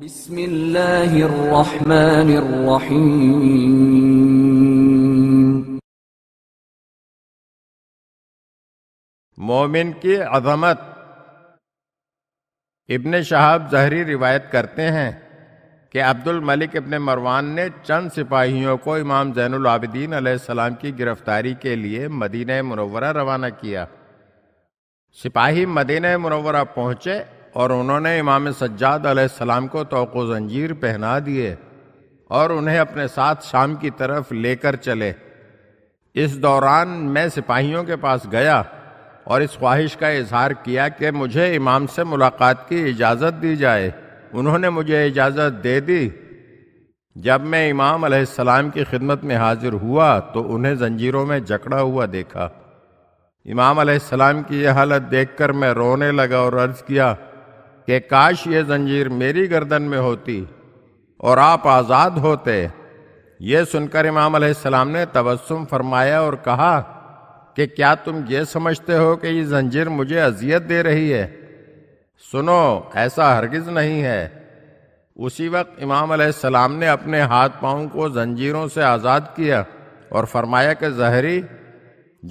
मोमिन की अजमत इबन शहाब जहरी रिवायत करते हैं कि अब्दुल मलिक इब्ने मरवान ने चंद सिपाहियों को इमाम जैनुल आबिदीन सलाम की गिरफ्तारी के लिए मदीना मनवरा रवाना किया सिपाही मदीना मनवरा पहुंचे और उन्होंने इमाम सज्जाद सलाम को तो जंजीर पहना दिए और उन्हें अपने साथ शाम की तरफ लेकर चले इस दौरान मैं सिपाहियों के पास गया और इस ख्वाहिश का इजहार किया कि मुझे इमाम से मुलाकात की इजाज़त दी जाए उन्होंने मुझे इजाज़त दे दी जब मैं इमाम सलाम की खिदमत में हाजिर हुआ तो उन्हें जंजीरों में जकड़ा हुआ देखा इमाम सलाम की यह हालत देखकर मैं रोने लगा और अर्ज़ किया कि काश ये जंजीर मेरी गर्दन में होती और आप आज़ाद होते ये सुनकर इमाम सलाम ने तबस्सुम फरमाया और कहा कि क्या तुम ये समझते हो कि ये जंजीर मुझे अजियत दे रही है सुनो ऐसा हरगिज़ नहीं है उसी वक्त इमाम सलाम ने अपने हाथ पाँव को जंजीरों से आज़ाद किया और फरमाया कि जहरी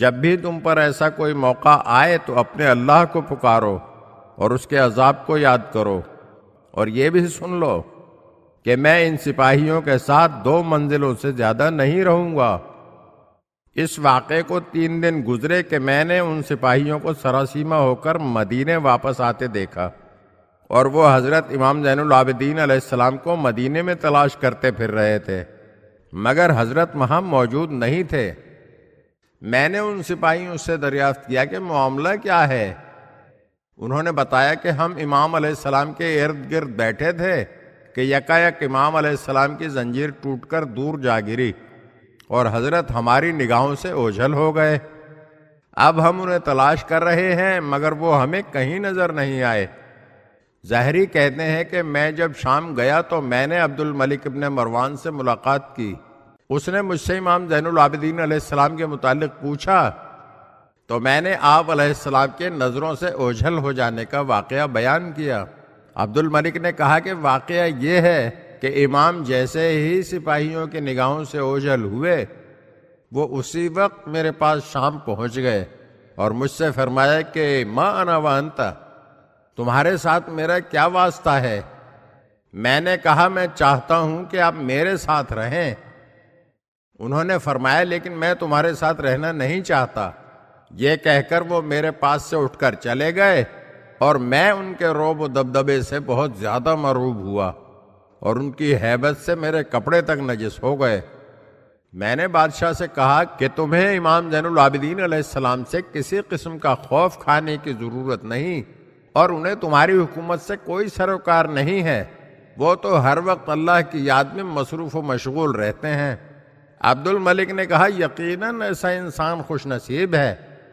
जब भी तुम पर ऐसा कोई मौका आए तो अपने अल्लाह को पुकारो और उसके अजाब को याद करो और ये भी सुन लो कि मैं इन सिपाहियों के साथ दो मंजिलों से ज्यादा नहीं रहूंगा इस वाक़े को तीन दिन गुजरे कि मैंने उन सिपाहियों को सरासीमा होकर मदीने वापस आते देखा और वो हज़रत इमाम जैनआबदीन आसमाम को मदीने में तलाश करते फिर रहे थे मगर हज़रत वहाँ मौजूद नहीं थे मैंने उन सिपाहियों से दरियाफ्त किया कि मामला क्या है उन्होंने बताया कि हम इमाम सलाम के इर्द गिर्द बैठे थे कि यकायक इमाम सलाम की जंजीर टूटकर दूर जा गिरी और हजरत हमारी निगाहों से ओझल हो गए अब हम उन्हें तलाश कर रहे हैं मगर वो हमें कहीं नज़र नहीं आए जहरी कहते हैं कि मैं जब शाम गया तो मैंने अब्दुल मलिक इबन मरवान से मुलाकात की उसने मुझसे इमाम जैनआबदीन सलाम के मुतालिक पूछा तो मैंने आप के नज़रों से ओझल हो जाने का वाक़ बयान किया अब्दुल मलिक ने कहा कि वाक़ ये है कि इमाम जैसे ही सिपाहियों की निगाहों से ओझल हुए वो उसी वक्त मेरे पास शाम पहुंच गए और मुझसे फरमाया कि माँ अनावानता तुम्हारे साथ मेरा क्या वास्ता है मैंने कहा मैं चाहता हूं कि आप मेरे साथ रहें उन्होंने फरमाया लेकिन मैं तुम्हारे साथ रहना नहीं चाहता ये कहकर वो मेरे पास से उठकर चले गए और मैं उनके रोब दबदबे से बहुत ज्यादा मरूब हुआ और उनकी हैबत से मेरे कपड़े तक नजिस हो गए मैंने बादशाह से कहा कि तुम्हें इमाम जैनुल आबिदीन सलाम से किसी किस्म का खौफ खाने की ज़रूरत नहीं और उन्हें तुम्हारी हुकूमत से कोई सरोकार नहीं है वो तो हर वक्त अल्लाह की याद में मसरूफ़ व मशगूल रहते हैं अब्दुल मलिक ने कहा यकीनन ऐसा इंसान खुश नसीब है